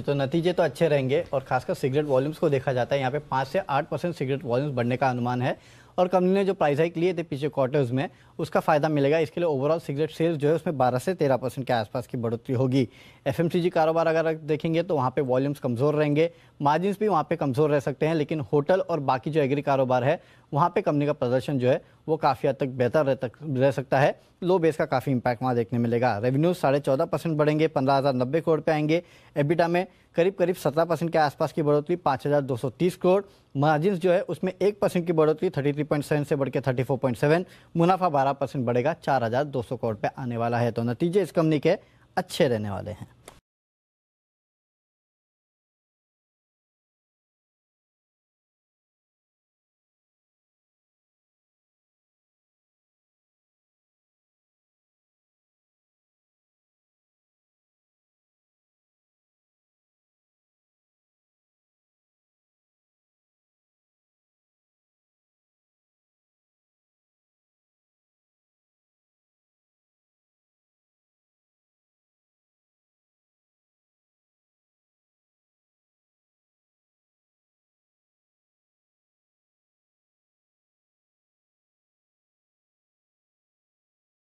जी तो नतीजे तो अच्छे रहेंगे और खासकर सिगरेट वॉल्यूम्स को देखा जाता है यहाँ पे पाँच से आठ परसेंट सिगरेट वॉल्यूम्स बढ़ने का अनुमान है और कंपनी ने जो प्राइस हाइक लिए थे पिछले क्वार्टर्स में उसका फ़ायदा मिलेगा इसके लिए ओवरऑल सिगरेट सेल्स जो है उसमें 12 से 13 परसेंट के आसपास की बढ़ोतरी होगी एफ कारोबार अगर देखेंगे तो वहाँ पे वॉल्यूम्स कमज़ोर रहेंगे मार्जिन भी वहाँ पे कमज़ोर रह सकते हैं लेकिन होटल और बाकी जो एग्री कारोबार है वहाँ पे कंपनी का प्रदर्शन जो है वो काफ़ी हद तक बेहतर रह, तक रह सकता है लो बेस का काफ़ी इंपैक्ट वहाँ देखने मिलेगा रेवेन्यू साढ़े चौदह परसेंट बढ़ेंगे पंद्रह हज़ार नब्बे करोड़ पे आएंगे एबिटा में करीब करीब सत्रह परसेंट के आसपास की बढ़ोतरी पाँच हज़ार दो सौ तीस करोड़ मार्जिन जो है उसमें एक परसेंट की बढ़ोतरी थर्टी थ्री पॉइंट सेवन से बढ़ के थर्टी फोर पॉइंट सेवन मुनाफा बारह परसेंट बढ़ेगा चार हज़ार दो सौ करोड़ पे आने वाला है तो नतीजे इस कंपनी के अच्छे रहने वाले हैं